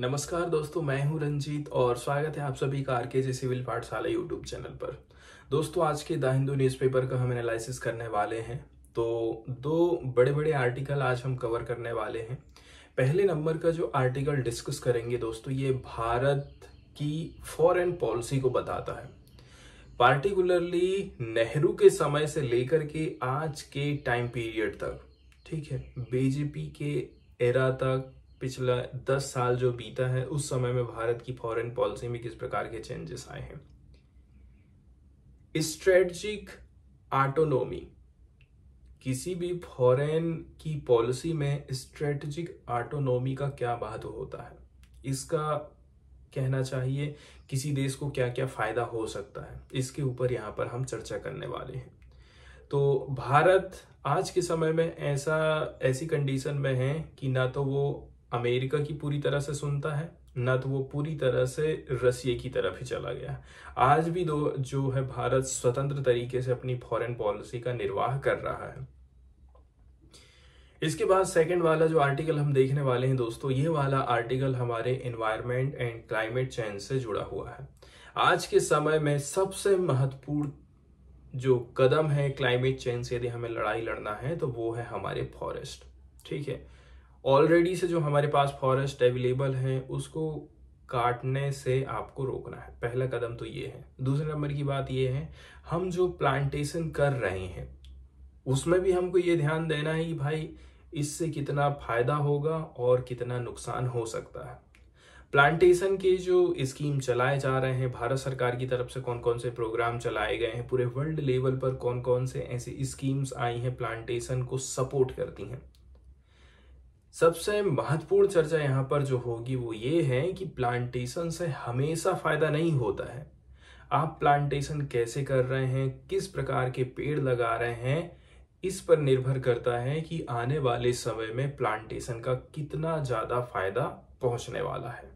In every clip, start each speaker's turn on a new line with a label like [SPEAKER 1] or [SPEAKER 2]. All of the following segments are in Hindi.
[SPEAKER 1] नमस्कार दोस्तों मैं हूं रंजीत और स्वागत है आप सभी का R K G Civil Pathshala YouTube channel पर दोस्तों आज के द हिंदू न्यूज़पेपर का हम एनालिसिस करने वाले हैं तो दो बड़े बड़े आर्टिकल आज हम कवर करने वाले हैं पहले नंबर का जो आर्टिकल डिस्कस करेंगे दोस्तों ये भारत की फॉरेन पॉलिसी को बताता है पार्टिकुलरली नेहरू के समय से लेकर के आज के टाइम पीरियड तक ठीक है बीजेपी के एरा तक पिछला दस साल जो बीता है उस समय में भारत की फॉरेन पॉलिसी में किस प्रकार के चेंजेस आए हैं स्ट्रेटजिक ऑटोनोमी किसी भी फॉरेन की पॉलिसी में स्ट्रेटजिक ऑटोनोमी का क्या महत्व होता है इसका कहना चाहिए किसी देश को क्या क्या फ़ायदा हो सकता है इसके ऊपर यहाँ पर हम चर्चा करने वाले हैं तो भारत आज के समय में ऐसा ऐसी कंडीशन में है कि ना तो वो अमेरिका की पूरी तरह से सुनता है न तो वो पूरी तरह से रसिया की तरफ ही चला गया आज भी दो जो है भारत स्वतंत्र तरीके से अपनी फॉरेन पॉलिसी का निर्वाह कर रहा है इसके बाद सेकंड वाला जो आर्टिकल हम देखने वाले हैं दोस्तों ये वाला आर्टिकल हमारे एनवायरमेंट एंड क्लाइमेट चेंज से जुड़ा हुआ है आज के समय में सबसे महत्वपूर्ण जो कदम है क्लाइमेट चेंज से यदि हमें लड़ाई लड़ना है तो वो है हमारे फॉरेस्ट ठीक है ऑलरेडी से जो हमारे पास फॉरेस्ट अवेलेबल हैं उसको काटने से आपको रोकना है पहला कदम तो ये है दूसरे नंबर की बात ये है हम जो प्लांटेशन कर रहे हैं उसमें भी हमको ये ध्यान देना है कि भाई इससे कितना फायदा होगा और कितना नुकसान हो सकता है प्लांटेशन के जो स्कीम चलाए जा रहे हैं भारत सरकार की तरफ से कौन कौन से प्रोग्राम चलाए गए हैं पूरे वर्ल्ड लेवल पर कौन कौन से ऐसी स्कीम्स आई हैं प्लांटेशन को सपोर्ट करती हैं सबसे महत्वपूर्ण चर्चा यहाँ पर जो होगी वो ये है कि प्लांटेशन से हमेशा फायदा नहीं होता है आप प्लांटेशन कैसे कर रहे हैं किस प्रकार के पेड़ लगा रहे हैं इस पर निर्भर करता है कि आने वाले समय में प्लांटेशन का कितना ज़्यादा फायदा पहुँचने वाला है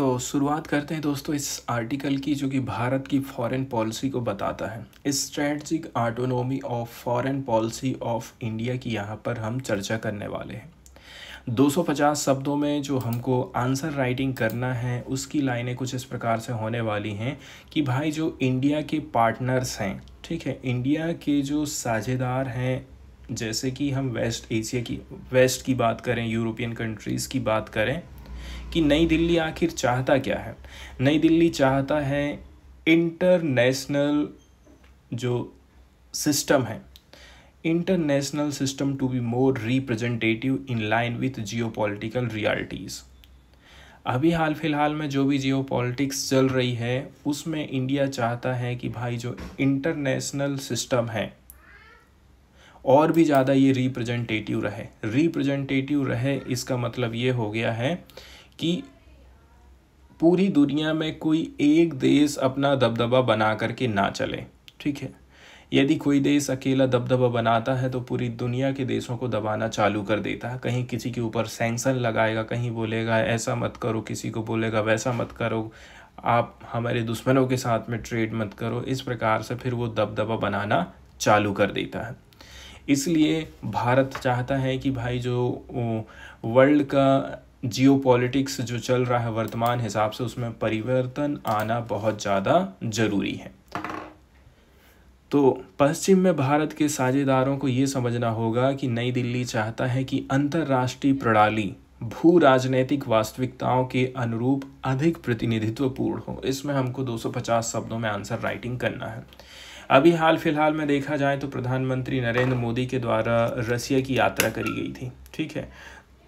[SPEAKER 1] तो शुरुआत करते हैं दोस्तों इस आर्टिकल की जो कि भारत की फॉरेन पॉलिसी को बताता है strategic autonomy of foreign policy of India की यहाँ पर हम चर्चा करने वाले हैं 250 शब्दों में जो हमको आंसर राइटिंग करना है उसकी लाइनें कुछ इस प्रकार से होने वाली हैं कि भाई जो इंडिया के पार्टनर्स हैं ठीक है इंडिया के जो साझेदार हैं जैसे कि हम वेस्ट एशिया की वेस्ट की बात करें यूरोपियन कंट्रीज़ की बात करें कि नई दिल्ली आखिर चाहता क्या है नई दिल्ली चाहता है इंटरनेशनल जो सिस्टम है international system to be more representative in line with geopolitical realities अभी हाल फिलहाल में जो भी जियो पॉलिटिक्स चल रही है उसमें इंडिया चाहता है कि भाई जो इंटरनेशनल सिस्टम है और भी ज़्यादा ये रिप्रेजेंटेटिव रहे रिप्रेजेंटेटिव रहे इसका मतलब ये हो गया है कि पूरी दुनिया में कोई एक देश अपना दबदबा बना करके ना चले ठीक है यदि कोई देश अकेला दबदबा बनाता है तो पूरी दुनिया के देशों को दबाना चालू कर देता है कहीं किसी के ऊपर सेंक्शन लगाएगा कहीं बोलेगा ऐसा मत करो किसी को बोलेगा वैसा मत करो आप हमारे दुश्मनों के साथ में ट्रेड मत करो इस प्रकार से फिर वो दबदबा बनाना चालू कर देता है इसलिए भारत चाहता है कि भाई जो वर्ल्ड का जियोपॉलिटिक्स जो चल रहा है वर्तमान हिसाब से उसमें परिवर्तन आना बहुत ज़्यादा ज़रूरी है तो पश्चिम में भारत के साझेदारों को ये समझना होगा कि नई दिल्ली चाहता है कि अंतर्राष्ट्रीय प्रणाली भू राजनैतिक वास्तविकताओं के अनुरूप अधिक प्रतिनिधित्वपूर्ण हो इसमें हमको 250 शब्दों में आंसर राइटिंग करना है अभी हाल फिलहाल में देखा जाए तो प्रधानमंत्री नरेंद्र मोदी के द्वारा रसिया की यात्रा करी गई थी ठीक है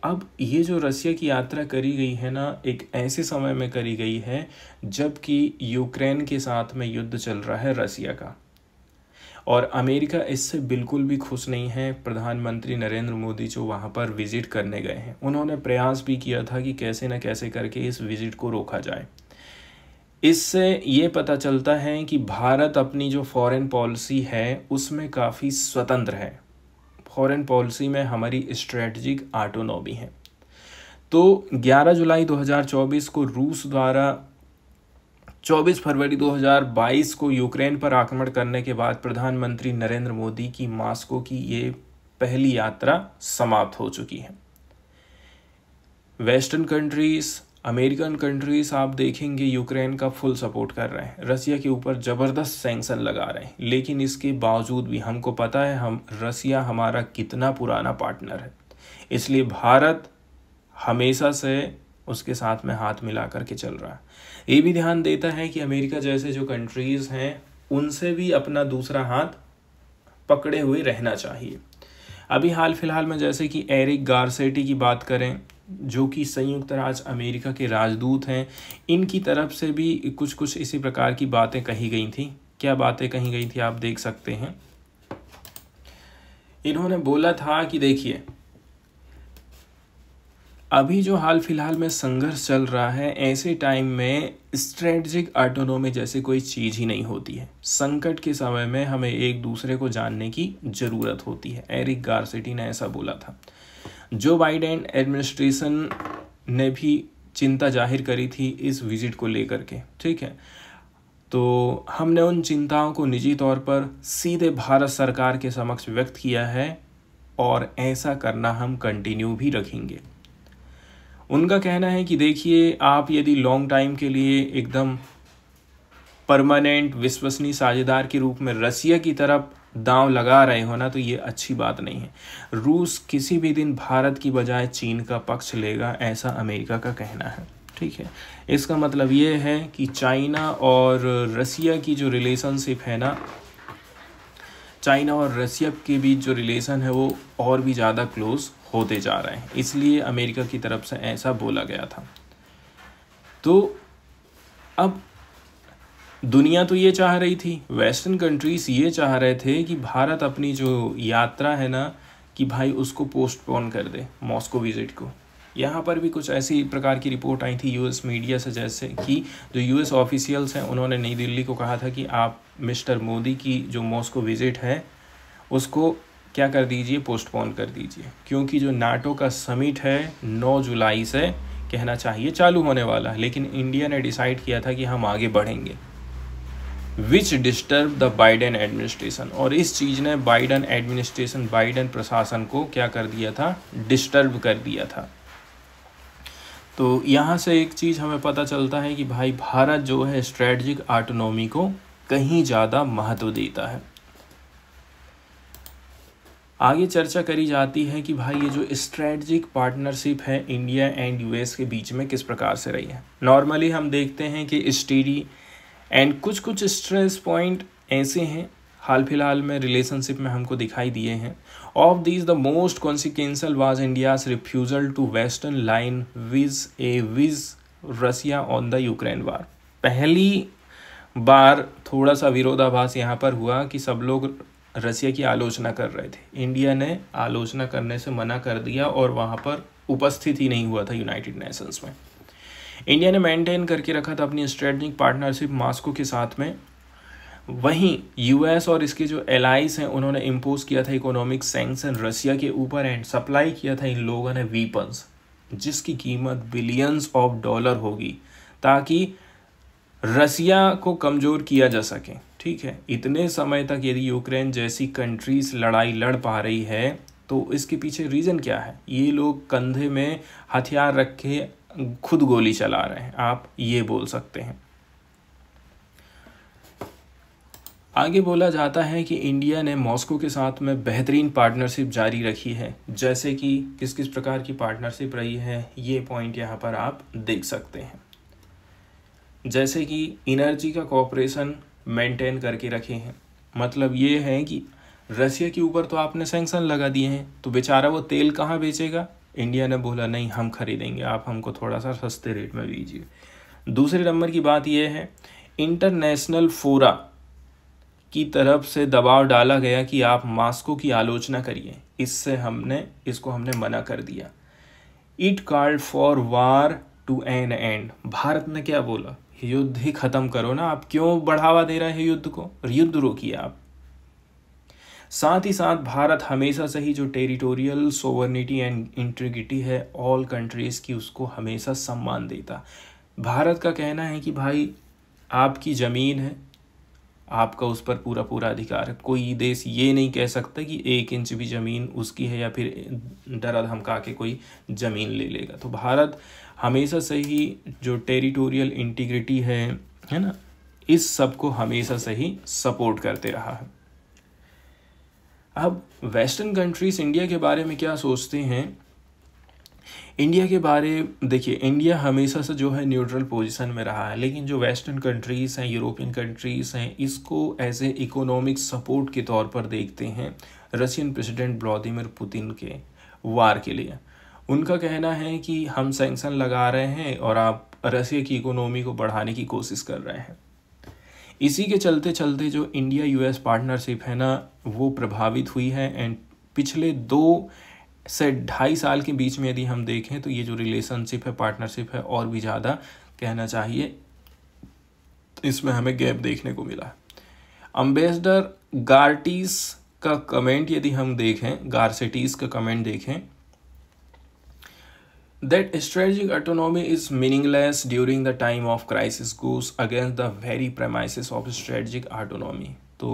[SPEAKER 1] अब ये जो रसिया की यात्रा करी गई है ना एक ऐसे समय में करी गई है जबकि यूक्रेन के साथ में युद्ध चल रहा है रसिया का और अमेरिका इससे बिल्कुल भी खुश नहीं है प्रधानमंत्री नरेंद्र मोदी जो वहाँ पर विज़िट करने गए हैं उन्होंने प्रयास भी किया था कि कैसे न कैसे करके इस विज़िट को रोका जाए इससे ये पता चलता है कि भारत अपनी जो फॉरेन पॉलिसी है उसमें काफ़ी स्वतंत्र है फॉरेन पॉलिसी में हमारी स्ट्रेटजिक आटोनॉमी है तो 11 जुलाई 2024 को रूस द्वारा 24 फरवरी 2022 को यूक्रेन पर आक्रमण करने के बाद प्रधानमंत्री नरेंद्र मोदी की मास्को की ये पहली यात्रा समाप्त हो चुकी है वेस्टर्न कंट्रीज़ अमेरिकन कंट्रीज आप देखेंगे यूक्रेन का फुल सपोर्ट कर रहे हैं रसिया के ऊपर ज़बरदस्त सेंक्शन लगा रहे हैं लेकिन इसके बावजूद भी हमको पता है हम रसिया हमारा कितना पुराना पार्टनर है इसलिए भारत हमेशा से उसके साथ में हाथ मिला करके चल रहा है ये भी ध्यान देता है कि अमेरिका जैसे जो कंट्रीज़ हैं उनसे भी अपना दूसरा हाथ पकड़े हुए रहना चाहिए अभी हाल फिलहाल में जैसे कि एरिक गारसेटी की बात करें जो कि संयुक्त राज्य अमेरिका के राजदूत हैं इनकी तरफ से भी कुछ कुछ इसी प्रकार की बातें कही गई थी क्या बातें कही गई थी आप देख सकते हैं इन्होंने बोला था कि देखिए अभी जो हाल फिलहाल में संघर्ष चल रहा है ऐसे टाइम में स्ट्रेटजिक ऑटोनोमी जैसे कोई चीज़ ही नहीं होती है संकट के समय में हमें एक दूसरे को जानने की ज़रूरत होती है एरिक गार्सिटी ने ऐसा बोला था जो बाइडेन एडमिनिस्ट्रेशन ने भी चिंता जाहिर करी थी इस विजिट को लेकर के ठीक है तो हमने उन चिंताओं को निजी तौर पर सीधे भारत सरकार के समक्ष व्यक्त किया है और ऐसा करना हम कंटिन्यू भी रखेंगे उनका कहना है कि देखिए आप यदि लॉन्ग टाइम के लिए एकदम परमानेंट विश्वसनीय साझेदार के रूप में रसिया की तरफ दांव लगा रहे हो ना तो ये अच्छी बात नहीं है रूस किसी भी दिन भारत की बजाय चीन का पक्ष लेगा ऐसा अमेरिका का कहना है ठीक है इसका मतलब ये है कि चाइना और रसिया की जो रिलेशनशिप है ना चाइना और रसिया के बीच जो रिलेशन है वो और भी ज़्यादा क्लोज होते जा रहे हैं इसलिए अमेरिका की तरफ से ऐसा बोला गया था तो अब दुनिया तो ये चाह रही थी वेस्टर्न कंट्रीज ये चाह रहे थे कि भारत अपनी जो यात्रा है ना कि भाई उसको पोस्टपोन कर दे मॉस्को विज़िट को यहाँ पर भी कुछ ऐसी प्रकार की रिपोर्ट आई थी यूएस मीडिया से जैसे कि जो यूएस ऑफिशियल्स हैं उन्होंने नई दिल्ली को कहा था कि आप मिस्टर मोदी की जो मॉस्को विज़िट है उसको क्या कर दीजिए पोस्टपोन कर दीजिए क्योंकि जो नाटो का समिट है नौ जुलाई से कहना चाहिए चालू होने वाला लेकिन इंडिया ने डिसाइड किया था कि हम आगे बढ़ेंगे which disturb the Biden administration और इस चीज़ ने बाइडन एडमिनिस्ट्रेशन बाइडन प्रशासन को क्या कर दिया था डिस्टर्ब कर दिया था तो यहाँ से एक चीज़ हमें पता चलता है कि भाई भारत जो है स्ट्रेटजिक आटोनॉमी को कहीं ज़्यादा महत्व देता है आगे चर्चा करी जाती है कि भाई ये जो स्ट्रेटजिक पार्टनरशिप है इंडिया एंड यूएस के बीच में किस प्रकार से रही है नॉर्मली हम देखते हैं कि स्टीडी एंड कुछ कुछ स्ट्रेस पॉइंट ऐसे हैं हाल फिलहाल में रिलेशनशिप में हमको दिखाई दिए हैं of this the most consequential was India's refusal to western line vis a vis Russia on the Ukraine war पहली बार थोड़ा सा विरोधाभास यहाँ पर हुआ कि सब लोग रसिया की आलोचना कर रहे थे इंडिया ने आलोचना करने से मना कर दिया और वहाँ पर उपस्थित ही नहीं हुआ था यूनाइटेड नेशंस में इंडिया ने मेंटेन करके रखा था अपनी स्ट्रेटजिक पार्टनरशिप मास्को के साथ में वहीं यूएस और इसके जो एलाइज हैं उन्होंने इम्पोज किया था इकोनॉमिक सेंक्शन रसिया के ऊपर एंड सप्लाई किया था इन लोगों ने वीपन्स जिसकी कीमत बिलियंस ऑफ डॉलर होगी ताकि रसिया को कमज़ोर किया जा सके ठीक है इतने समय तक यदि यूक्रेन जैसी कंट्रीज लड़ाई लड़ पा रही है तो इसके पीछे रीज़न क्या है ये लोग कंधे में हथियार रख के खुद गोली चला रहे हैं आप ये बोल सकते हैं आगे बोला जाता है कि इंडिया ने मॉस्को के साथ में बेहतरीन पार्टनरशिप जारी रखी है जैसे कि किस किस प्रकार की पार्टनरशिप रही है ये पॉइंट यहाँ पर आप देख सकते हैं जैसे कि इनर्जी का कॉपरेशन मेंटेन करके रखे हैं मतलब ये है कि रसिया के ऊपर तो आपने सेंक्शन लगा दिए हैं तो बेचारा वो तेल कहाँ बेचेगा इंडिया ने बोला नहीं हम खरीदेंगे आप हमको थोड़ा सा सस्ते रेट में दीजिए दूसरे नंबर की बात यह है इंटरनेशनल फोरा की तरफ से दबाव डाला गया कि आप मास्को की आलोचना करिए इससे हमने इसको हमने मना कर दिया it called for war to an end Bharat ने क्या बोला युद्ध ही ख़त्म करो ना आप क्यों बढ़ावा दे रहे हैं युद्ध को युद्ध रोकिए आप साथ ही साथ भारत हमेशा से ही जो टेरिटोरियल सोवर्निटी एंड इंट्रिगिटी है ऑल कंट्रीज़ की उसको हमेशा सम्मान देता भारत का कहना है कि भाई आपकी ज़मीन है आपका उस पर पूरा पूरा अधिकार है कोई देश ये नहीं कह सकता कि एक इंच भी ज़मीन उसकी है या फिर डरा धमका के कोई ज़मीन ले लेगा तो भारत हमेशा से ही जो टेरिटोरियल इंटीग्रिटी है है ना इस सब को हमेशा से ही सपोर्ट करते रहा है अब वेस्टर्न कंट्रीज इंडिया के बारे में क्या सोचते हैं इंडिया के बारे देखिए इंडिया हमेशा से जो है न्यूट्रल पोजीशन में रहा है लेकिन जो वेस्टर्न कंट्रीज़ हैं यूरोपियन कंट्रीज़ हैं इसको एज ए इकोनॉमिक सपोर्ट के तौर पर देखते हैं रशियन प्रेसिडेंट व्लादिमिर पुतिन के वार के लिए उनका कहना है कि हम सेंक्शन लगा रहे हैं और आप रसिया की इकोनॉमी को बढ़ाने की कोशिश कर रहे हैं इसी के चलते चलते जो इंडिया यूएस पार्टनरशिप है ना वो प्रभावित हुई है एंड पिछले दो से ढाई साल के बीच में यदि हम देखें तो ये जो रिलेशनशिप है पार्टनरशिप है और भी ज़्यादा कहना चाहिए इसमें हमें गैप देखने को मिला अम्बेसडर गार्टिस का कमेंट यदि हम देखें गारसेटीज़ का कमेंट देखें that strategic autonomy is meaningless during the time of crisis goes against the very premises of strategic autonomy तो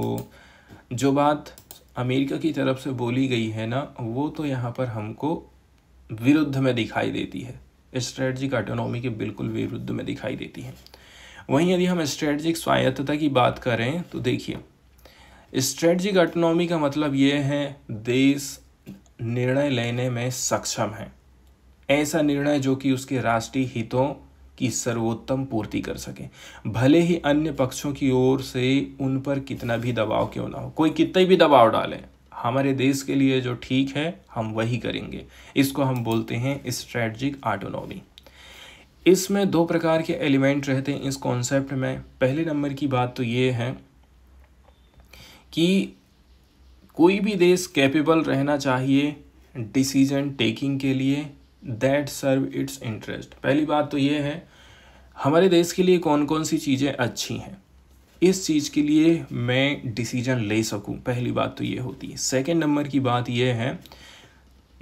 [SPEAKER 1] जो बात अमेरिका की तरफ से बोली गई है ना वो तो यहाँ पर हमको विरुद्ध में दिखाई देती है स्ट्रेटजिक ऑटोनॉमी के बिल्कुल विरुद्ध में दिखाई देती है वहीं यदि हम स्ट्रेटजिक स्वायत्तता की बात करें तो देखिए स्ट्रेटजिक ऑटोनॉमी का मतलब ये है देश निर्णय लेने में सक्षम है ऐसा निर्णय जो कि उसके राष्ट्रीय हितों की सर्वोत्तम पूर्ति कर सके भले ही अन्य पक्षों की ओर से उन पर कितना भी दबाव क्यों ना हो कोई कितने भी दबाव डाले हमारे देश के लिए जो ठीक है हम वही करेंगे इसको हम बोलते हैं स्ट्रेटजिक ऑटोनॉमी इसमें दो प्रकार के एलिमेंट रहते हैं इस कॉन्सेप्ट में पहले नंबर की बात तो ये है कि कोई भी देश कैपेबल रहना चाहिए डिसीजन टेकिंग के लिए दैट सर्व इट्स इंटरेस्ट पहली बात तो ये है हमारे देश के लिए कौन कौन सी चीज़ें अच्छी हैं इस चीज़ के लिए मैं डिसीजन ले सकूं पहली बात तो ये होती है सेकंड नंबर की बात यह है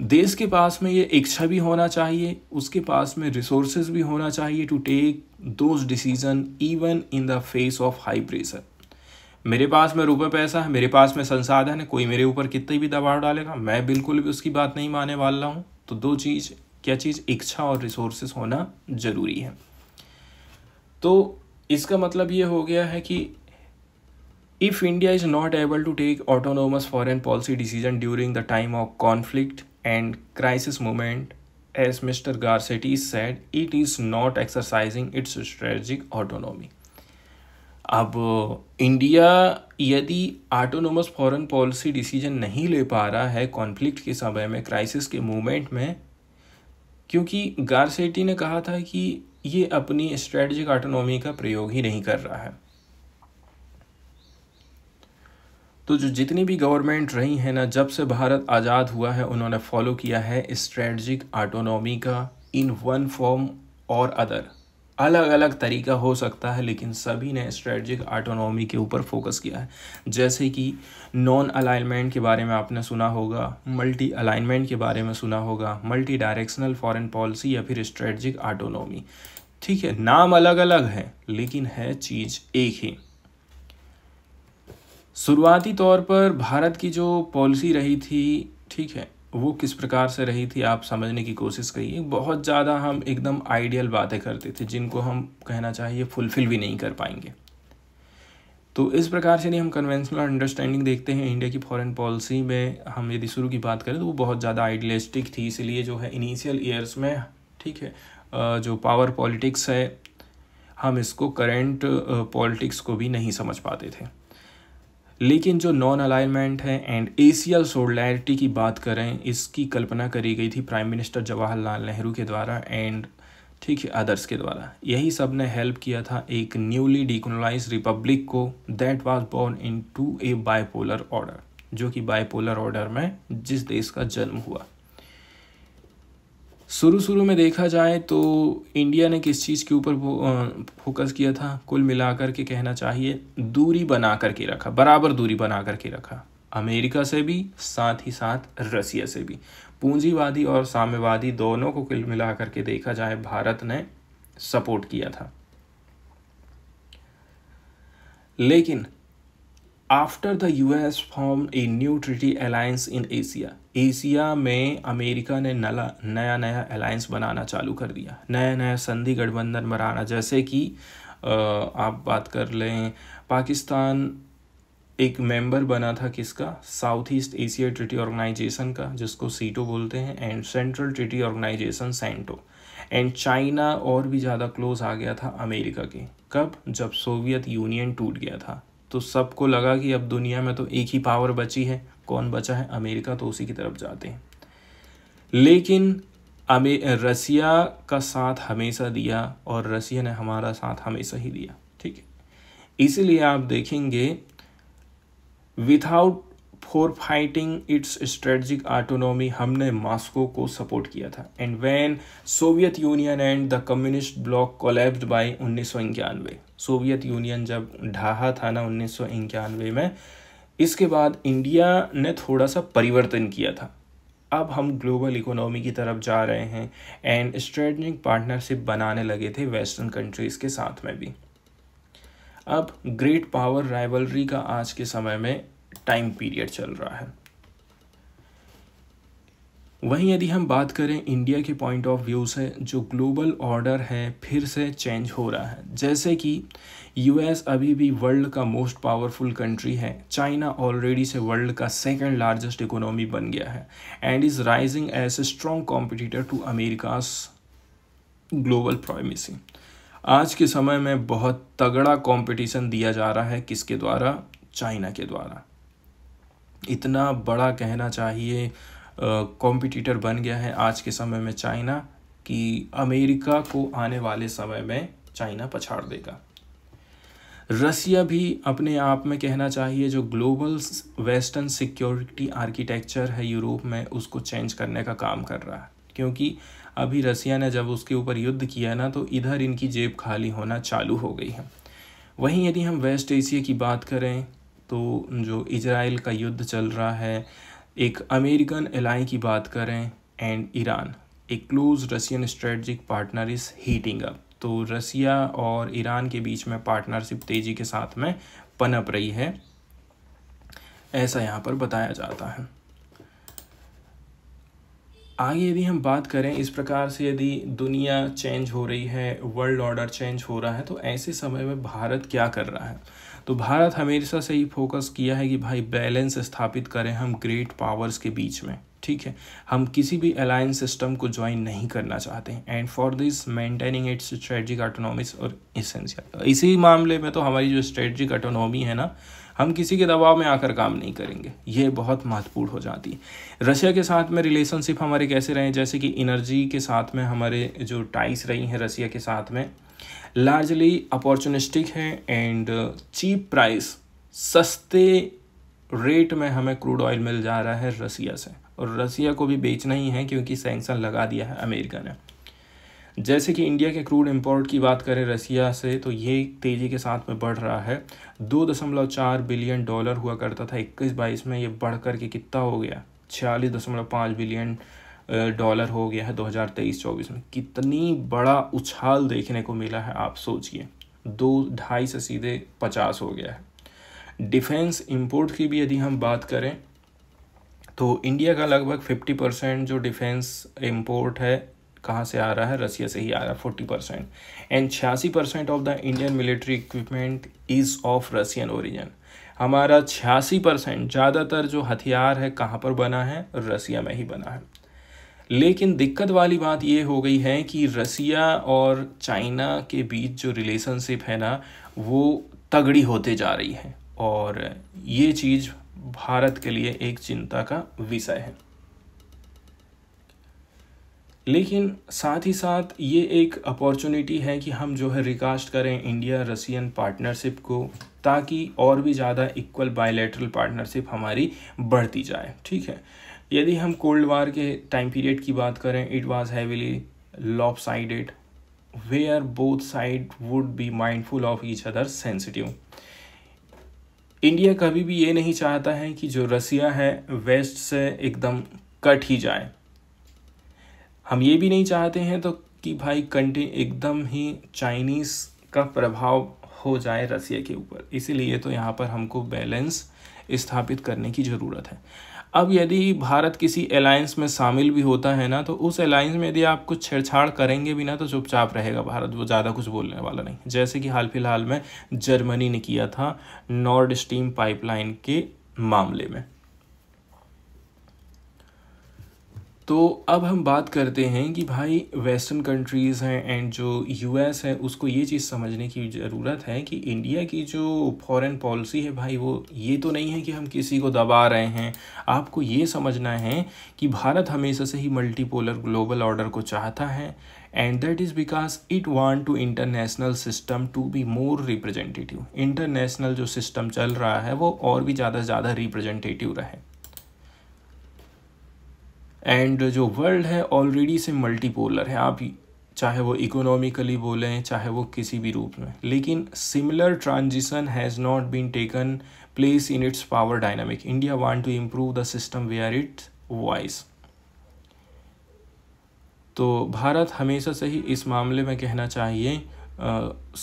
[SPEAKER 1] देश के पास में ये इच्छा भी होना चाहिए उसके पास में रिसोर्सेज भी होना चाहिए to take those decision even in the face of high pressure मेरे पास में रुपये पैसा है मेरे पास में संसाधन है कोई मेरे ऊपर कितने भी दबाव डालेगा मैं बिल्कुल भी उसकी बात नहीं मानने वाला हूँ तो दो चीज़ क्या चीज़ इच्छा और रिसोर्सेस होना ज़रूरी है तो इसका मतलब ये हो गया है कि if India is not able to take autonomous foreign policy decision during the time of conflict and crisis moment as mister Garcetti said it is not exercising its strategic autonomy अब इंडिया यदि ऑटोनोमस फॉरेन पॉलिसी डिसीजन नहीं ले पा रहा है कॉन्फ्लिक्ट के समय में क्राइसिस के मोमेंट में क्योंकि गारसेटी ने कहा था कि ये अपनी स्ट्रेटजिक ऑटोनॉमी का प्रयोग ही नहीं कर रहा है तो जो जितनी भी गवर्नमेंट रही हैं ना जब से भारत आज़ाद हुआ है उन्होंने फॉलो किया है स्ट्रेटजिक ऑटोनॉमी का इन वन फॉर्म और अदर अलग अलग तरीका हो सकता है लेकिन सभी ने स्ट्रेटजिक ऑटोनॉमी के ऊपर फोकस किया है जैसे कि नॉन अलाइनमेंट के बारे में आपने सुना होगा मल्टी अलाइनमेंट के बारे में सुना होगा मल्टी डायरेक्शनल फॉरेन पॉलिसी या फिर स्ट्रेटजिक ऑटोनॉमी ठीक है नाम अलग अलग है लेकिन है चीज़ एक ही शुरुआती तौर पर भारत की जो पॉलिसी रही थी ठीक है वो किस प्रकार से रही थी आप समझने की कोशिश करिए बहुत ज़्यादा हम एकदम आइडियल बातें करते थे जिनको हम कहना चाहिए फुलफ़िल भी नहीं कर पाएंगे तो इस प्रकार से यदि हम कन्वेंशनल अंडरस्टैंडिंग देखते हैं इंडिया की फॉरेन पॉलिसी में हम यदि शुरू की बात करें तो वो बहुत ज़्यादा आइडियलिस्टिक थी इसलिए जो है इनिशियल ईयर्स में ठीक है जो पावर पॉलिटिक्स है हम इसको करेंट पॉलिटिक्स को भी नहीं समझ पाते थे लेकिन जो नॉन अलाइनमेंट है एंड एशियल सोलैरिटी की बात करें इसकी कल्पना करी गई थी प्राइम मिनिस्टर जवाहरलाल नेहरू के द्वारा एंड ठीक है अदर्स के द्वारा यही सब ने हेल्प किया था एक न्यूली डिकोनलाइज रिपब्लिक को that was born into a bipolar order जो कि बायपोलर ऑर्डर में जिस देश का जन्म हुआ शुरू शुरू में देखा जाए तो इंडिया ने किस चीज़ के ऊपर फोकस किया था कुल मिलाकर के कहना चाहिए दूरी बना करके रखा बराबर दूरी बना करके रखा अमेरिका से भी साथ ही साथ रसिया से भी पूंजीवादी और साम्यवादी दोनों को कुल मिला करके देखा जाए भारत ने सपोर्ट किया था लेकिन after the US form a new treaty alliance in Asia Asia में अमेरिका ने नला नया नया अलायंस बनाना चालू कर दिया नया नया संधि गठबंधन बनाना जैसे कि आप बात कर लें पाकिस्तान एक मेंबर बना था किसका South East Asia Treaty Organization का जिसको सीटो बोलते हैं and Central Treaty Organization CENTO and China और भी ज़्यादा क्लोज आ गया था अमेरिका के कब जब सोवियत यूनियन टूट गया था तो सबको लगा कि अब दुनिया में तो एक ही पावर बची है कौन बचा है अमेरिका तो उसी की तरफ जाते हैं लेकिन अमे रसिया का साथ हमेशा दिया और रसिया ने हमारा साथ हमेशा ही दिया ठीक है इसीलिए आप देखेंगे without for fighting its strategic autonomy हमने मास्को को सपोर्ट किया था and when Soviet Union and the communist bloc collapsed by उन्नीस सौ सोवियत यूनियन जब ढहा था ना उन्नीस सौ में इसके बाद इंडिया ने थोड़ा सा परिवर्तन किया था अब हम ग्लोबल इकोनॉमी की तरफ जा रहे हैं एंड स्ट्रेटजिक पार्टनरशिप बनाने लगे थे वेस्टर्न कंट्रीज़ के साथ में भी अब ग्रेट पावर राइवलरी का आज के समय में टाइम पीरियड चल रहा है वहीं यदि हम बात करें इंडिया के पॉइंट ऑफ व्यू से जो ग्लोबल ऑर्डर है फिर से चेंज हो रहा है जैसे कि यूएस अभी भी वर्ल्ड का मोस्ट पावरफुल कंट्री है चाइना ऑलरेडी से वर्ल्ड का सेकंड लार्जेस्ट इकोनॉमी बन गया है and is rising as a strong competitor to America's global primacy आज के समय में बहुत तगड़ा कंपटीशन दिया जा रहा है किसके द्वारा चाइना के द्वारा इतना बड़ा कहना चाहिए कॉम्पिटिटर बन गया है आज के समय में चाइना कि अमेरिका को आने वाले समय में चाइना पछाड़ देगा रसिया भी अपने आप में कहना चाहिए जो ग्लोबल वेस्टर्न सिक्योरिटी आर्किटेक्चर है यूरोप में उसको चेंज करने का काम कर रहा है क्योंकि अभी रसिया ने जब उसके ऊपर युद्ध किया ना तो इधर इनकी जेब खाली होना चालू हो गई है वहीं यदि हम वेस्ट एशिया की बात करें तो जो इजराइल का युद्ध चल रहा है एक अमेरिकन एलाई की बात करें एंड ईरान एक close Russian strategic partner is heating up तो रसिया और ईरान के बीच में पार्टनरशिप तेज़ी के साथ में पनप रही है ऐसा यहाँ पर बताया जाता है आगे यदि हम बात करें इस प्रकार से यदि दुनिया चेंज हो रही है वर्ल्ड ऑर्डर चेंज हो रहा है तो ऐसे समय में भारत क्या कर रहा है तो भारत हमेशा से ही फोकस किया है कि भाई बैलेंस स्थापित करें हम ग्रेट पावर्स के बीच में ठीक है हम किसी भी अलायंस सिस्टम को ज्वाइन नहीं करना चाहते and for this maintaining its strategic autonomies और इसेंशियल इसी मामले में तो हमारी जो स्ट्रेटजिक ऑटोनॉमी है ना हम किसी के दबाव में आकर काम नहीं करेंगे ये बहुत महत्वपूर्ण हो जाती है रशिया के साथ में रिलेशनशिप हमारे कैसे रहे जैसे कि एनर्जी के साथ में हमारे जो टाइस रही हैं रसिया के साथ में लार्जली अपॉर्चुनिस्टिक है एंड चीप प्राइस सस्ते रेट में हमें क्रूड ऑयल मिल जा रहा है रसिया से और रसिया को भी बेचना ही है क्योंकि सैंक्शन लगा दिया है अमेरिका ने जैसे कि इंडिया के क्रूड इंपोर्ट की बात करें रसिया से तो ये तेज़ी के साथ में बढ़ रहा है दो दशमलव चार बिलियन डॉलर हुआ करता था इक्कीस बाईस में ये बढ़ कर के कितना हो गया छियालीस दशमलव पाँच बिलियन डॉलर हो गया है दो हज़ार तेईस चौबीस में कितनी बड़ा उछाल देखने को मिला है आप सोचिए दो ढाई से सीधे पचास हो गया है डिफेंस इंपोर्ट की भी यदि हम बात करें तो इंडिया का लगभग फिफ्टी परसेंट जो डिफेंस इम्पोर्ट है कहाँ से आ रहा है रसिया से ही आ रहा है फोर्टी परसेंट एंड छियासी percent of the Indian military equipment is of Russian origin हमारा छियासी परसेंट ज़्यादातर जो हथियार है कहाँ पर बना है रसिया में ही बना है लेकिन दिक्कत वाली बात ये हो गई है कि रसिया और चाइना के बीच जो रिलेशनशिप है ना वो तगड़ी होते जा रही है और ये चीज़ भारत के लिए एक चिंता का विषय है लेकिन साथ ही साथ ये एक अपॉर्चुनिटी है कि हम जो है रिकास्ट करें इंडिया रसियन पार्टनरशिप को ताकि और भी ज़्यादा इक्वल बायलैटरल पार्टनरशिप हमारी बढ़ती जाए ठीक है यदि हम कोल्ड वार के टाइम पीरियड की बात करें it was heavily lopsided where both side would be mindful of each other sensitive India कभी भी ये नहीं चाहता है कि जो रसिया है वेस्ट से एकदम कट ही जाए हम ये भी नहीं चाहते हैं तो कि भाई कंटे एकदम ही चाइनीज़ का प्रभाव हो जाए रसिया के ऊपर इसीलिए तो यहाँ पर हमको बैलेंस स्थापित करने की ज़रूरत है अब यदि भारत किसी अलायंस में शामिल भी होता है ना तो उस अलायंस में यदि आप कुछ छेड़छाड़ करेंगे भी ना तो चुपचाप रहेगा भारत वो ज़्यादा कुछ बोलने वाला नहीं जैसे कि हाल फिलहाल में जर्मनी ने किया था नॉर्ड स्टीम पाइपलाइन के मामले में तो अब हम बात करते हैं कि भाई वेस्टर्न कंट्रीज़ हैं एंड जो यूएस है उसको ये चीज़ समझने की ज़रूरत है कि इंडिया की जो फॉरेन पॉलिसी है भाई वो ये तो नहीं है कि हम किसी को दबा रहे हैं आपको ये समझना है कि भारत हमेशा से ही मल्टीपोलर ग्लोबल ऑर्डर को चाहता है and that is because it want to international system to be more representative international जो सिस्टम चल रहा है वो और भी ज़्यादा से ज़्यादा रिप्रजेंटेटिव रहे एंड जो वर्ल्ड है ऑलरेडी से मल्टीपोलर है आप चाहे वो इकोनॉमिकली बोलें चाहे वो किसी भी रूप में लेकिन similar transition has not been taken place in its power dynamic India want to improve the system way are it voice तो भारत हमेशा से ही इस मामले में कहना चाहिए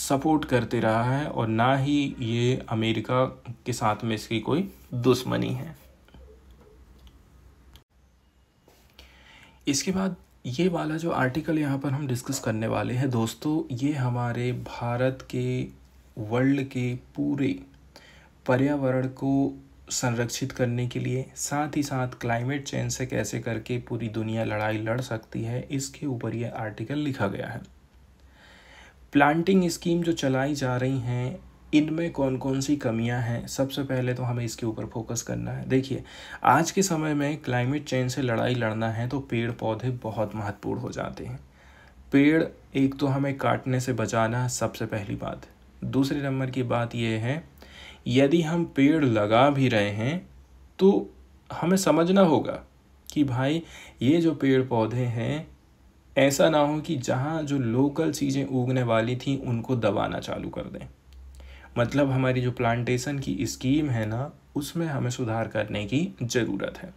[SPEAKER 1] सपोर्ट करते रहा है और ना ही ये अमेरिका के साथ में इसकी कोई दुश्मनी है इसके बाद ये वाला जो आर्टिकल यहाँ पर हम डिस्कस करने वाले हैं दोस्तों ये हमारे भारत के वर्ल्ड के पूरे पर्यावरण को संरक्षित करने के लिए साथ ही साथ क्लाइमेट चेंज से कैसे करके पूरी दुनिया लड़ाई लड़ सकती है इसके ऊपर यह आर्टिकल लिखा गया है प्लांटिंग स्कीम जो चलाई जा रही हैं इनमें कौन कौन सी कमियां हैं सबसे पहले तो हमें इसके ऊपर फोकस करना है देखिए आज के समय में क्लाइमेट चेंज से लड़ाई लड़ना है तो पेड़ पौधे बहुत महत्वपूर्ण हो जाते हैं पेड़ एक तो हमें काटने से बचाना सबसे पहली बात दूसरे नंबर की बात यह है यदि हम पेड़ लगा भी रहे हैं तो हमें समझना होगा कि भाई ये जो पेड़ पौधे हैं ऐसा ना हो कि जहाँ जो लोकल चीज़ें उगने वाली थी उनको दबाना चालू कर दें मतलब हमारी जो प्लांटेशन की स्कीम है ना उसमें हमें सुधार करने की ज़रूरत है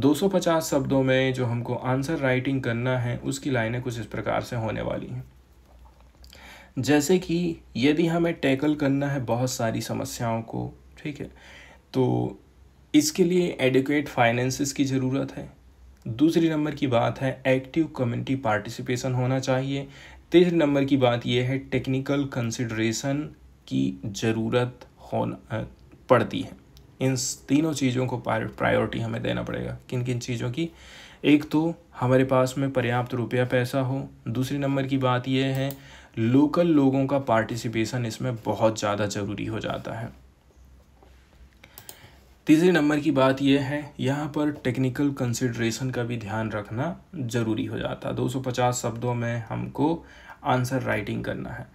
[SPEAKER 1] 250 शब्दों में जो हमको आंसर राइटिंग करना है उसकी लाइनें कुछ इस प्रकार से होने वाली हैं जैसे कि यदि हमें टैकल करना है बहुत सारी समस्याओं को ठीक है तो इसके लिए एडिकुएट फाइनेंसिस की ज़रूरत है दूसरी नंबर की बात है एक्टिव कम्युनिटी पार्टिसिपेशन होना चाहिए तीसरे नंबर की बात यह है टेक्निकल कंसिड्रेशन की ज़रूरत होना पड़ती है इन तीनों चीज़ों को प्रायोरिटी हमें देना पड़ेगा किन किन चीज़ों की एक तो हमारे पास में पर्याप्त रुपया पैसा हो दूसरी नंबर की बात यह है लोकल लोगों का पार्टिसिपेशन इसमें बहुत ज़्यादा ज़रूरी हो जाता है तीसरे नंबर की बात यह है यहाँ पर टेक्निकल कंसिड्रेशन का भी ध्यान रखना ज़रूरी हो जाता है 250 शब्दों में हमको आंसर राइटिंग करना है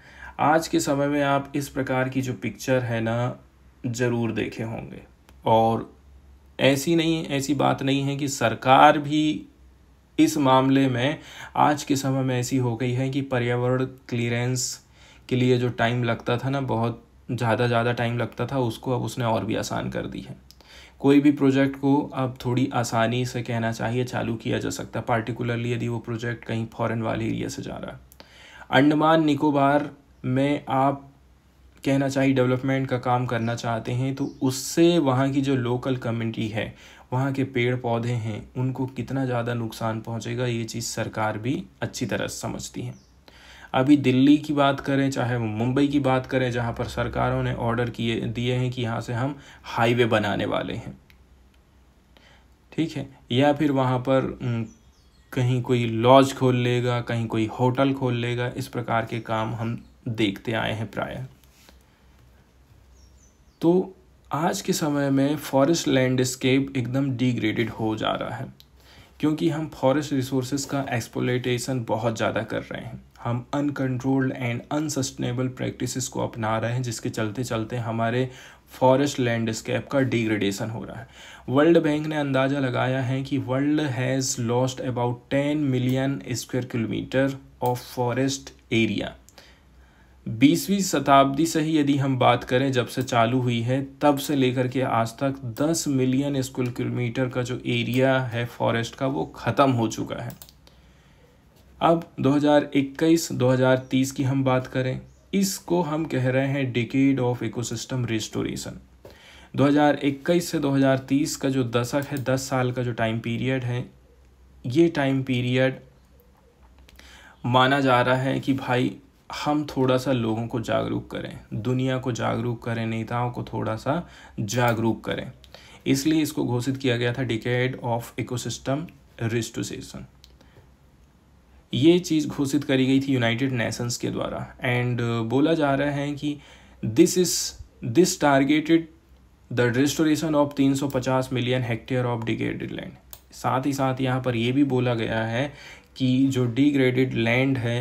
[SPEAKER 1] आज के समय में आप इस प्रकार की जो पिक्चर है ना ज़रूर देखे होंगे और ऐसी नहीं ऐसी बात नहीं है कि सरकार भी इस मामले में आज के समय में ऐसी हो गई है कि पर्यावरण क्लियरेंस के लिए जो टाइम लगता था ना बहुत ज़्यादा ज़्यादा टाइम लगता था उसको अब उसने और भी आसान कर दी है कोई भी प्रोजेक्ट को अब थोड़ी आसानी से कहना चाहिए चालू किया जा सकता है पार्टिकुलरली यदि वो प्रोजेक्ट कहीं फॉरेन वाले एरिया से जा रहा है अंडमान निकोबार में आप कहना चाहिए डेवलपमेंट का काम करना चाहते हैं तो उससे वहाँ की जो लोकल कम्युनिटी है वहाँ के पेड़ पौधे हैं उनको कितना ज़्यादा नुकसान पहुँचेगा ये चीज़ सरकार भी अच्छी तरह समझती है अभी दिल्ली की बात करें चाहे वो मुंबई की बात करें जहाँ पर सरकारों ने ऑर्डर किए दिए हैं कि यहाँ से हम हाईवे बनाने वाले हैं ठीक है या फिर वहाँ पर कहीं कोई लॉज खोल लेगा कहीं कोई होटल खोल लेगा इस प्रकार के काम हम देखते आए हैं प्राय तो आज के समय में फॉरेस्ट लैंडस्केप एकदम डिग्रेडेड हो जा रहा है क्योंकि हम फॉरेस्ट रिसोर्सेज का एक्सपोलेटेशन बहुत ज़्यादा कर रहे हैं हम अनकंट्रोल्ड एंड अनसस्टेनेबल प्रैक्टिसेस को अपना रहे हैं जिसके चलते चलते हमारे फॉरेस्ट लैंडस्केप का डिग्रेडेशन हो रहा है वर्ल्ड बैंक ने अंदाज़ा लगाया है कि world has lost about ten million square kilometer of forest area बीसवीं शताब्दी से ही यदि हम बात करें जब से चालू हुई है तब से लेकर के आज तक 10 मिलियन स्क्वायर किलोमीटर का जो एरिया है फॉरेस्ट का वो ख़त्म हो चुका है अब 2021-2030 की हम बात करें इसको हम कह रहे हैं डिकेड ऑफ इकोसिस्टम रिस्टोरेशन 2021 से 2030 का जो दशक है 10 साल का जो टाइम पीरियड है ये टाइम पीरियड माना जा रहा है कि भाई हम थोड़ा सा लोगों को जागरूक करें दुनिया को जागरूक करें नेताओं को थोड़ा सा जागरूक करें इसलिए इसको घोषित किया गया था डिकेड ऑफ इकोसिस्टम रिस्टोसेशन ये चीज़ घोषित करी गई थी यूनाइटेड नेशंस के द्वारा एंड uh, बोला जा रहा है कि this is this targeted the restoration of 350 million hectare of degraded land साथ ही साथ यहाँ पर यह भी बोला गया है कि जो डिग्रेडेड लैंड है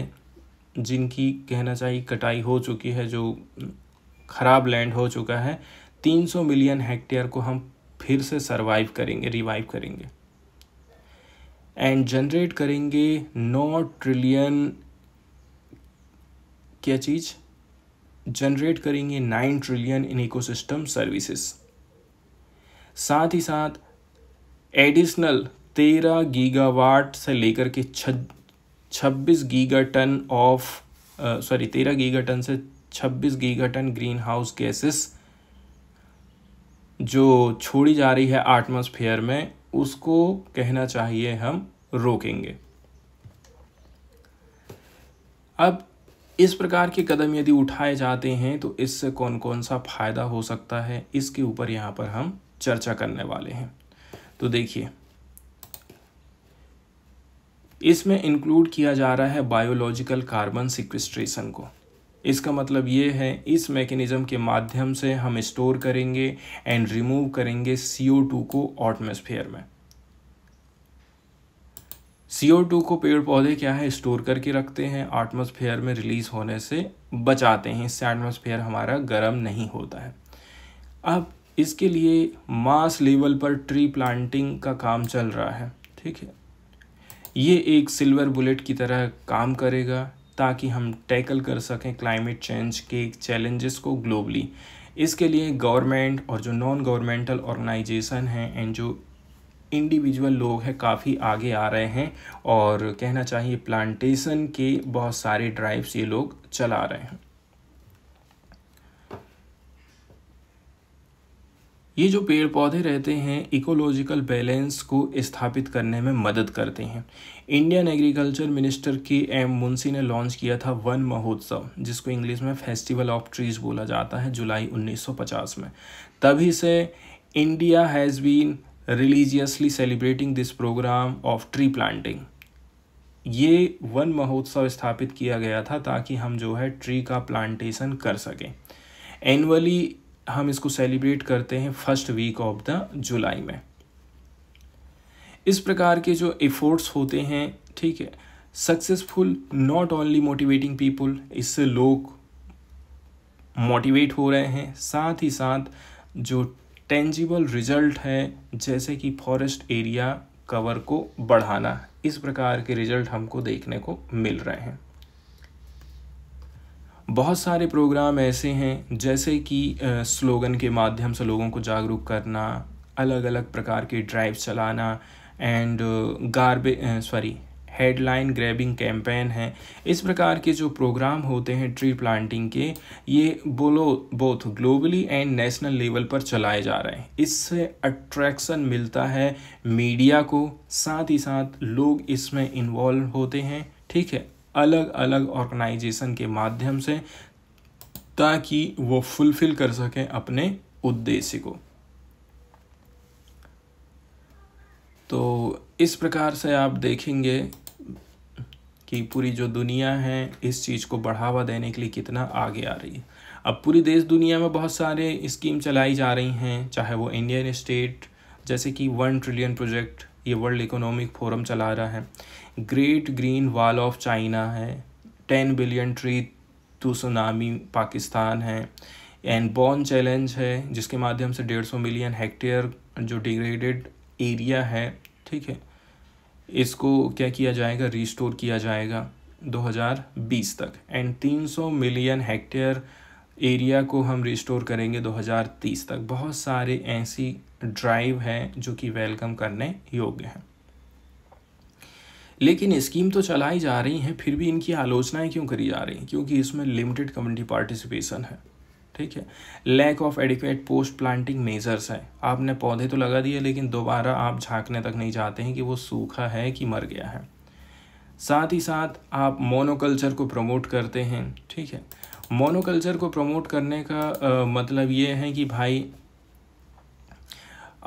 [SPEAKER 1] जिनकी कहना चाहिए कटाई हो चुकी है जो खराब लैंड हो चुका है 300 मिलियन हेक्टेयर को हम फिर से सरवाइव करेंगे रिवाइव करेंगे एंड जनरेट करेंगे 9 ट्रिलियन क्या चीज़ जनरेट करेंगे nine trillion in ecosystem services साथ ही साथ एडिशनल तेरह गीगावाट से लेकर के छब्बीस giga ton of sorry uh, तेरह गीगा टन से छब्बीस giga ton greenhouse gases जो छोड़ी जा रही है आटमोसफेयर में उसको कहना चाहिए हम रोकेंगे अब इस प्रकार के कदम यदि उठाए जाते हैं तो इससे कौन कौन सा फ़ायदा हो सकता है इसके ऊपर यहाँ पर हम चर्चा करने वाले हैं तो देखिए इसमें इंक्लूड किया जा रहा है बायोलॉजिकल कार्बन सिक्विस्ट्रेशन को इसका मतलब ये है इस मैकेनिज़्म के माध्यम से हम स्टोर करेंगे एंड रिमूव करेंगे सी को ऑटमोसफेयर में सी को पेड़ पौधे क्या है स्टोर करके रखते हैं आटमोसफेयर में रिलीज़ होने से बचाते हैं इससे एटमोसफेयर हमारा गर्म नहीं होता है अब इसके लिए मास लेवल पर ट्री प्लांटिंग का काम चल रहा है ठीक है ये एक सिल्वर बुलेट की तरह काम करेगा ताकि हम टैकल कर सकें क्लाइमेट चेंज के चैलेंजेस को ग्लोबली इसके लिए गवर्नमेंट और जो नॉन गवर्नमेंटल ऑर्गेनाइजेशन हैं एंड जो इंडिविजुअल लोग हैं काफ़ी आगे आ रहे हैं और कहना चाहिए प्लांटेशन के बहुत सारे ड्राइव्स ये लोग चला रहे हैं ये जो पेड़ पौधे रहते हैं इकोलॉजिकल बैलेंस को स्थापित करने में मदद करते हैं Indian agriculture minister K M Munshi ने लॉन्च किया था वन महोत्सव जिसको इंग्लिश में फेस्टिवल ऑफ ट्रीज बोला जाता है जुलाई 1950 में तभी से India has been religiously celebrating this program of tree planting ये वन महोत्सव स्थापित किया गया था ताकि हम जो है ट्री का प्लांटेशन कर सकें एनुअली हम इसको सेलिब्रेट करते हैं first week of the July में इस प्रकार के जो एफर्ट्स होते हैं ठीक है successful not only motivating people इससे लोग मोटिवेट हो रहे हैं साथ ही साथ जो टेंजिबल रिजल्ट है जैसे कि फॉरेस्ट एरिया कवर को बढ़ाना इस प्रकार के रिजल्ट हमको देखने को मिल रहे हैं बहुत सारे प्रोग्राम ऐसे हैं जैसे कि स्लोगन के माध्यम से लोगों को जागरूक करना अलग अलग प्रकार के ड्राइव चलाना एंड गार्बे सॉरी हेडलाइन ग्रैबिंग कैंपेन है इस प्रकार के जो प्रोग्राम होते हैं ट्री प्लांटिंग के ये बोलो both globally and national level पर चलाए जा रहे हैं इससे अट्रैक्शन मिलता है मीडिया को साथ ही साथ लोग इसमें इन्वॉल्व होते हैं ठीक है अलग अलग ऑर्गेनाइजेशन के माध्यम से ताकि वो फुलफिल कर सकें अपने उद्देश्य को तो इस प्रकार से आप देखेंगे कि पूरी जो दुनिया है इस चीज़ को बढ़ावा देने के लिए कितना आगे आ रही है अब पूरी देश दुनिया में बहुत सारे स्कीम चलाई जा रही हैं चाहे वो इंडियन स्टेट जैसे कि वन ट्रिलियन प्रोजेक्ट ये वर्ल्ड इकोनॉमिक फोरम चला रहा है great green wall of China है ten billion tree tsunami Pakistan है एंड बॉन चैलेंज है जिसके माध्यम से डेढ़ सौ मिलियन हेक्टेयर जो डिग्रेडेड एरिया है ठीक है इसको क्या किया जाएगा रिस्टोर किया जाएगा 2020 तक एंड 300 मिलियन हेक्टेयर एरिया को हम रिस्टोर करेंगे 2030 तक बहुत सारे ऐसी ड्राइव है जो कि वेलकम करने योग्य है लेकिन स्कीम तो चलाई जा रही है फिर भी इनकी आलोचनाएं क्यों करी जा रही हैं क्योंकि इसमें लिमिटेड कम्युनिटी पार्टिसिपेशन है ठीक है lack of adequate post planting measures है आपने पौधे तो लगा दिए लेकिन दोबारा आप झांकने तक नहीं जाते हैं कि वो सूखा है कि मर गया है साथ ही साथ आप मोनोकल्चर को प्रमोट करते हैं ठीक है मोनोकल्चर को प्रमोट करने का आ, मतलब ये है कि भाई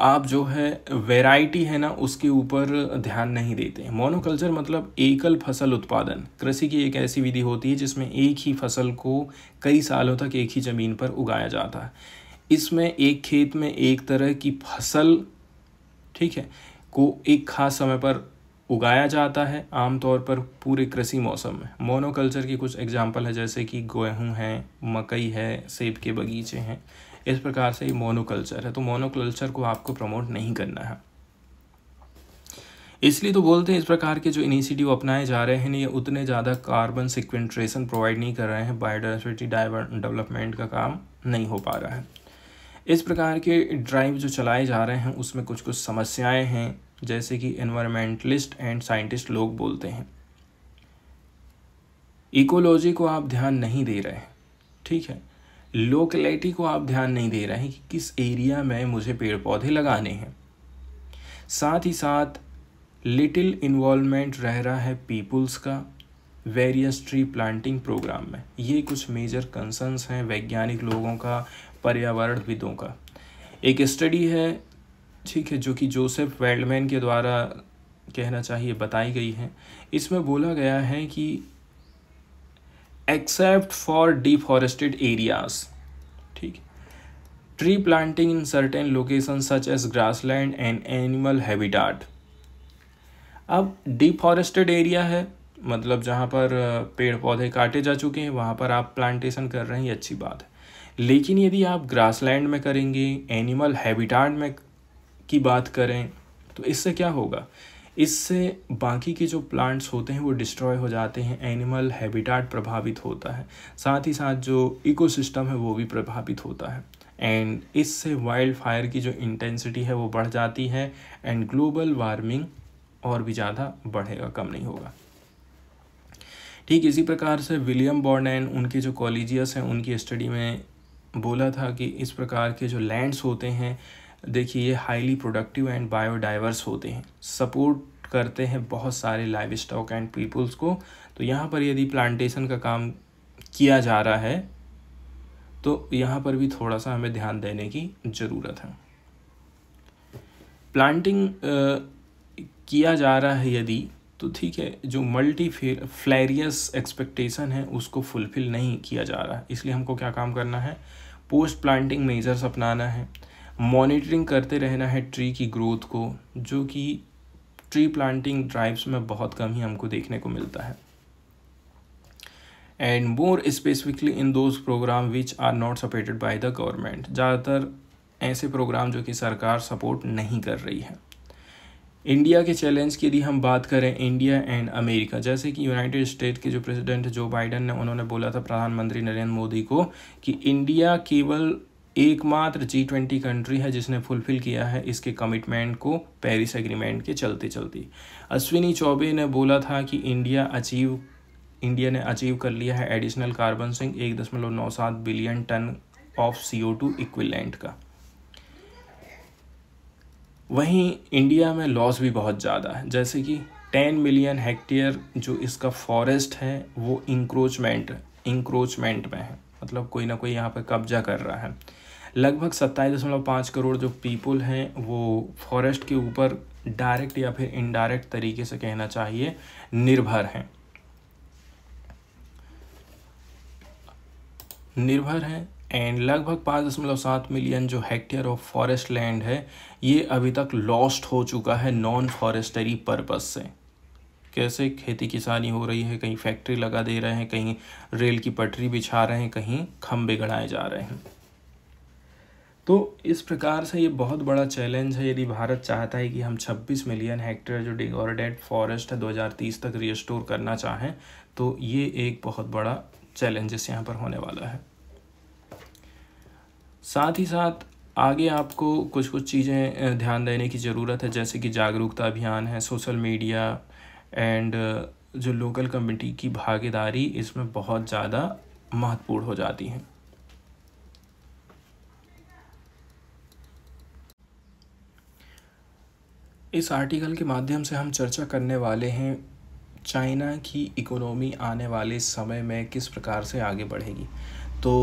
[SPEAKER 1] आप जो है वैरायटी है ना उसके ऊपर ध्यान नहीं देते मोनोकल्चर मतलब एकल फसल उत्पादन कृषि की एक ऐसी विधि होती है जिसमें एक ही फसल को कई सालों तक एक ही ज़मीन पर उगाया जाता है इसमें एक खेत में एक तरह की फसल ठीक है को एक खास समय पर उगाया जाता है आमतौर पर पूरे कृषि मौसम में मोनोकल्चर की कुछ एग्जाम्पल है जैसे कि गेहूँ हैं मकई है सेब के बगीचे हैं इस प्रकार से ये मोनोकल्चर है तो मोनोकल्चर को आपको प्रमोट नहीं करना है इसलिए तो बोलते हैं इस प्रकार के जो इनिशिएटिव अपनाए जा रहे हैं ये उतने ज़्यादा कार्बन सिक्वेंट्रेशन प्रोवाइड नहीं कर रहे हैं बायोडाइवर्सिटी डेवलपमेंट का काम नहीं हो पा रहा है इस प्रकार के ड्राइव जो चलाए जा रहे हैं उसमें कुछ कुछ समस्याएं हैं जैसे कि इन्वायरमेंटलिस्ट एंड साइंटिस्ट लोग बोलते हैं इकोलॉजी को आप ध्यान नहीं दे रहे हैं ठीक है लोकेलिटी को आप ध्यान नहीं दे रहे हैं कि किस एरिया में मुझे पेड़ पौधे लगाने हैं साथ ही साथ लिटिल इन्वॉल्वमेंट रह रहा है पीपल्स का वेरियस ट्री प्लांटिंग प्रोग्राम में ये कुछ मेजर कंसर्न्स हैं वैज्ञानिक लोगों का पर्यावरणविदों का एक स्टडी है ठीक है जो कि जोसेफ वेल्डमैन के द्वारा कहना चाहिए बताई गई है इसमें बोला गया है कि एक्सेप्ट फॉर डिफॉरेस्टेड एरियाज ठीक tree planting in certain location such as land and animal habitat अब डिफॉरेस्टेड एरिया है मतलब जहाँ पर पेड़ पौधे काटे जा चुके हैं वहाँ पर आप प्लांटेशन कर रहे हैं ये अच्छी बात है लेकिन यदि आप ग्रासलैंड में करेंगे एनिमल हैबिटाट में की बात करें तो इससे क्या होगा इससे बाकी के जो प्लांट्स होते हैं वो डिस्ट्रॉय हो जाते हैं एनिमल हैबिटाट प्रभावित होता है साथ ही साथ जो इकोसिस्टम है वो भी प्रभावित होता है एंड इससे वाइल्ड फायर की जो इंटेंसिटी है वो बढ़ जाती है एंड ग्लोबल वार्मिंग और भी ज़्यादा बढ़ेगा कम नहीं होगा ठीक इसी प्रकार से विलियम बॉर्डन उनके जो कॉलेजियस हैं उनकी स्टडी में बोला था कि इस प्रकार के जो लैंड्स होते हैं देखिए ये हाईली प्रोडक्टिव एंड बायोडाइवर्स होते हैं सपोर्ट करते हैं बहुत सारे लाइव स्टॉक एंड पीपल्स को तो यहाँ पर यदि प्लांटेशन का काम किया जा रहा है तो यहाँ पर भी थोड़ा सा हमें ध्यान देने की ज़रूरत है प्लांटिंग आ, किया जा रहा है यदि तो ठीक है जो मल्टी फ्लैरियस एक्सपेक्टेशन है उसको फुलफ़िल नहीं किया जा रहा है इसलिए हमको क्या काम करना है पोस्ट प्लांटिंग मेजर्स अपनाना है मॉनिटरिंग करते रहना है ट्री की ग्रोथ को जो कि ट्री प्लांटिंग ड्राइव्स में बहुत कम ही हमको देखने को मिलता है and more specifically in those program which are not supported by the government ज़्यादातर ऐसे प्रोग्राम जो कि सरकार सपोर्ट नहीं कर रही है इंडिया के चैलेंज की यदि हम बात करें इंडिया एंड अमेरिका जैसे कि यूनाइटेड स्टेट के जो प्रेसिडेंट जो बाइडन ने उन्होंने बोला था प्रधानमंत्री नरेंद्र मोदी को कि इंडिया केवल एकमात्र जी ट्वेंटी कंट्री है जिसने फुलफिल किया है इसके कमिटमेंट को पेरिस एग्रीमेंट के चलते चलते अश्विनी चौबे ने बोला था कि इंडिया अचीव इंडिया ने अचीव कर लिया है एडिशनल कार्बन सिंह एक दशमलव नौ सात billion ton of C O two equivalent का वहीं इंडिया में लॉस भी बहुत ज़्यादा है जैसे कि टेन मिलियन हेक्टेयर जो इसका फॉरेस्ट है वो इंक्रोचमेंट इंक्रोचमेंट में है मतलब कोई ना कोई यहाँ पर कब्जा कर रहा है लगभग सत्ताईस दशमलव पाँच करोड़ जो पीपल हैं वो फॉरेस्ट के ऊपर डायरेक्ट या फिर इनडायरेक्ट तरीके से कहना चाहिए निर्भर हैं निर्भर हैं एंड लगभग पाँच दशमलव सात मिलियन जो हेक्टेयर ऑफ फॉरेस्ट लैंड है ये अभी तक लॉस्ट हो चुका है नॉन फॉरेस्टरी पर्पज से कैसे खेती किसानी हो रही है कहीं फैक्ट्री लगा दे रहे हैं कहीं रेल की पटरी बिछा रहे हैं कहीं खम्भे गढ़ाए जा रहे हैं तो इस प्रकार से ये बहुत बड़ा चैलेंज है यदि भारत चाहता है कि हम 26 मिलियन हेक्टेयर जो डिगोर्डेड फॉरेस्ट है 2030 तक रिस्टोर करना चाहें तो ये एक बहुत बड़ा चैलेंजेस यहाँ पर होने वाला है साथ ही साथ आगे आपको कुछ कुछ चीज़ें ध्यान देने की ज़रूरत है जैसे कि जागरूकता अभियान है सोशल मीडिया एंड जो लोकल कम्यूनिटी की भागीदारी इसमें बहुत ज़्यादा महत्वपूर्ण हो जाती है इस आर्टिकल के माध्यम से हम चर्चा करने वाले हैं चाइना की इकोनॉमी आने वाले समय में किस प्रकार से आगे बढ़ेगी तो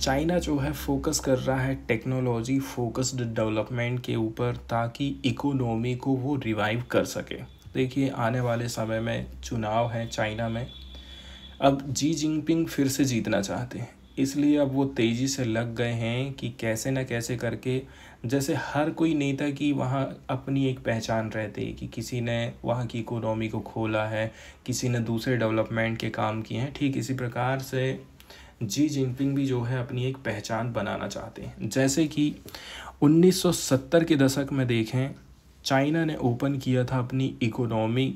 [SPEAKER 1] चाइना जो है फोकस कर रहा है टेक्नोलॉजी फोकस्ड डेवलपमेंट के ऊपर ताकि इकोनॉमी को वो रिवाइव कर सके देखिए आने वाले समय में चुनाव है चाइना में अब जी जिनपिंग फिर से जीतना चाहते हैं इसलिए अब वो तेज़ी से लग गए हैं कि कैसे ना कैसे करके जैसे हर कोई नेता की वहाँ अपनी एक पहचान रहती है कि किसी ने वहाँ की इकोनॉमी को खोला है किसी ने दूसरे डेवलपमेंट के काम किए हैं ठीक इसी प्रकार से जी जिनपिंग भी जो है अपनी एक पहचान बनाना चाहते हैं जैसे कि 1970 के दशक में देखें चाइना ने ओपन किया था अपनी इकोनॉमी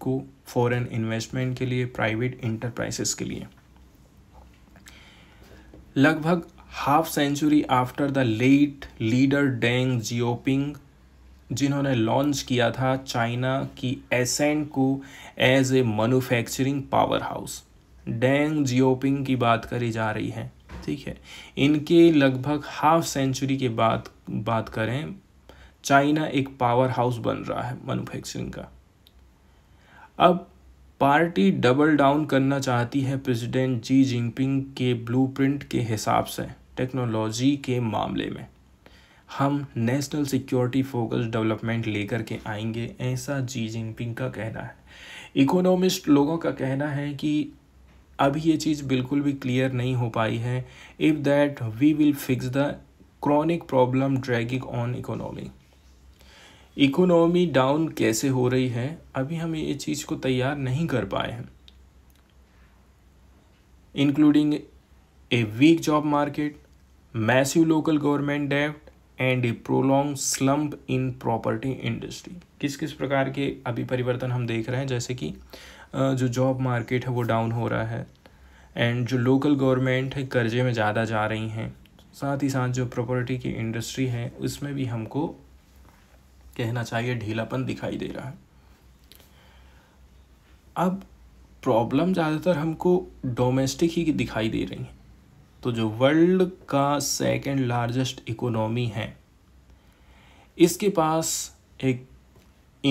[SPEAKER 1] को फॉरेन इन्वेस्टमेंट के लिए प्राइवेट इंटरप्राइजेस के लिए लगभग half century after the late leader Deng Xiaoping जिन्होंने लॉन्च किया था चाइना की एसेंट को as a manufacturing powerhouse Deng Xiaoping की बात करी जा रही है ठीक है इनके लगभग हाफ सेंचुरी के बाद बात करें चाइना एक पावर हाउस बन रहा है मैन्युफैक्चरिंग का अब पार्टी डबल डाउन करना चाहती है प्रेसिडेंट जी जिनपिंग के ब्लूप्रिंट के हिसाब से टेक्नोलॉजी के मामले में हम नेशनल सिक्योरिटी फोकस डेवलपमेंट लेकर के आएंगे ऐसा जी जिनपिंग का कहना है इकोनॉमिस्ट लोगों का कहना है कि अभी ये चीज़ बिल्कुल भी क्लियर नहीं हो पाई है if that we will fix the chronic problem dragging on economy economy down कैसे हो रही है अभी हम ये चीज़ को तैयार नहीं कर पाए हैं including a weak job market massive local government डेफ्ट and a prolong slump in property industry किस किस प्रकार के अभी परिवर्तन हम देख रहे हैं जैसे कि जो जॉब मार्केट है वो डाउन हो रहा है एंड जो लोकल गवर्नमेंट है कर्जे में ज़्यादा जा रही हैं साथ ही साथ जो प्रॉपर्टी की इंडस्ट्री है उसमें भी हमको कहना चाहिए ढीलापन दिखाई दे रहा है अब प्रॉब्लम ज़्यादातर हमको डोमेस्टिक ही दिखाई दे रही है तो जो वर्ल्ड का सेकंड लार्जेस्ट इकोनॉमी है इसके पास एक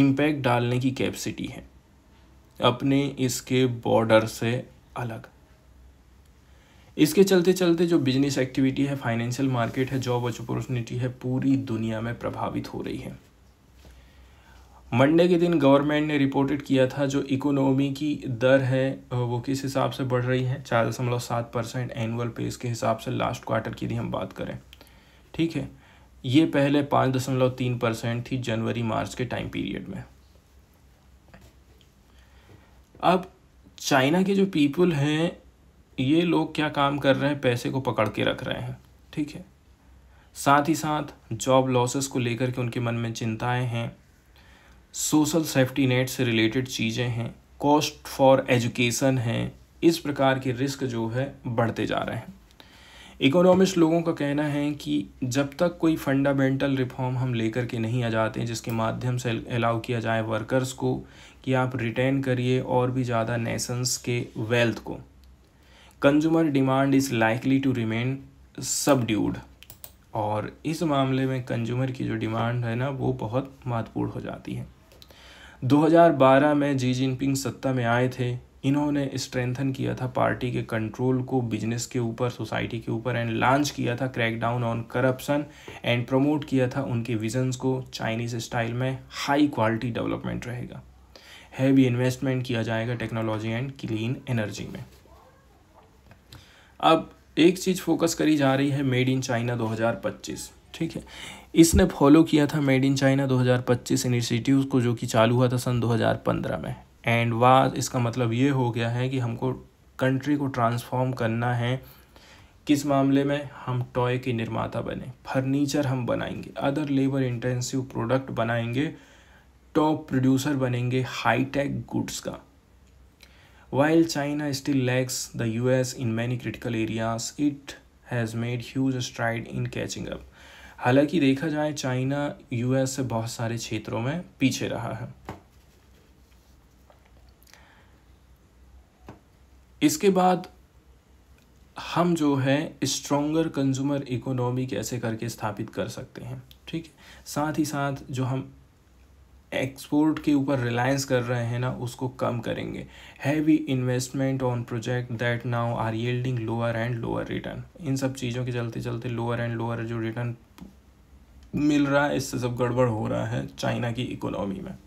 [SPEAKER 1] इम्पैक्ट डालने की कैपेसिटी है अपने इसके बॉर्डर से अलग इसके चलते चलते जो बिजनेस एक्टिविटी है फाइनेंशियल मार्केट है जॉब अपॉर्चुनिटी है पूरी दुनिया में प्रभावित हो रही है मंडे के दिन गवर्नमेंट ने रिपोर्टेड किया था जो इकोनॉमी की दर है वो किस हिसाब से बढ़ रही है चार दशमलव सात परसेंट एनुअल पेस के हिसाब से लास्ट क्वार्टर की यदि हम बात करें ठीक है ये पहले पाँच दशमलव तीन परसेंट थी जनवरी मार्च के टाइम पीरियड में अब चाइना के जो पीपल हैं ये लोग क्या काम कर रहे हैं पैसे को पकड़ के रख रहे हैं ठीक है साथ ही साथ जॉब लॉसेस को लेकर के उनके मन में चिंताएं हैं सोशल सेफ्टी नेट से रिलेटेड चीज़ें हैं कॉस्ट फॉर एजुकेशन हैं इस प्रकार के रिस्क जो है बढ़ते जा रहे हैं इकोनॉमिस्ट लोगों का कहना है कि जब तक कोई फंडामेंटल रिफॉर्म हम लेकर के नहीं आ जाते जिसके माध्यम से अलाउ किया जाए वर्कर्स को कि आप रिटेन करिए और भी ज़्यादा नेशंस के वेल्थ को consumer demand is likely to remain subdued और इस मामले में कंज्यूमर की जो डिमांड है ना वो बहुत महत्वपूर्ण हो जाती है 2012 में जी जिनपिंग सत्ता में आए थे इन्होंने स्ट्रेंथन किया था पार्टी के कंट्रोल को बिजनेस के ऊपर सोसाइटी के ऊपर एंड लॉन्च किया था crackdown on corruption and promote किया था उनके विजन्स को चाइनीज स्टाइल में हाई क्वालिटी डेवलपमेंट रहेगा हैवी इन्वेस्टमेंट किया जाएगा टेक्नोलॉजी एंड क्लीन एनर्जी में अब एक चीज़ फोकस करी जा रही है मेड इन चाइना 2025 ठीक है इसने फॉलो किया था मेड इन चाइना 2025 इनिशिएटिव्स को जो कि चालू हुआ था सन 2015 में एंड वा इसका मतलब ये हो गया है कि हमको कंट्री को ट्रांसफॉर्म करना है किस मामले में हम टॉय के निर्माता बने फर्नीचर हम बनाएंगे अदर लेबर इंटेंसिव प्रोडक्ट बनाएंगे टॉप प्रोड्यूसर बनेंगे हाई टेक गुड्स का China still still the U S in many critical areas it has made huge stride in catching up हालांकि देखा जाए चाइना यूएस से बहुत सारे क्षेत्रों में पीछे रहा है इसके बाद हम जो है स्ट्रोंगर कंज्यूमर इकोनॉमी कैसे करके स्थापित कर सकते हैं ठीक है साथ ही साथ जो हम एक्सपोर्ट के ऊपर रिलायंस कर रहे हैं ना उसको कम करेंगे heavy investment on project that now are yielding lower and lower return in सब चीज़ों के चलते चलते लोअर एंड लोअर जो रिटर्न मिल रहा है इससे सब गड़बड़ हो रहा है चाइना की इकोनॉमी में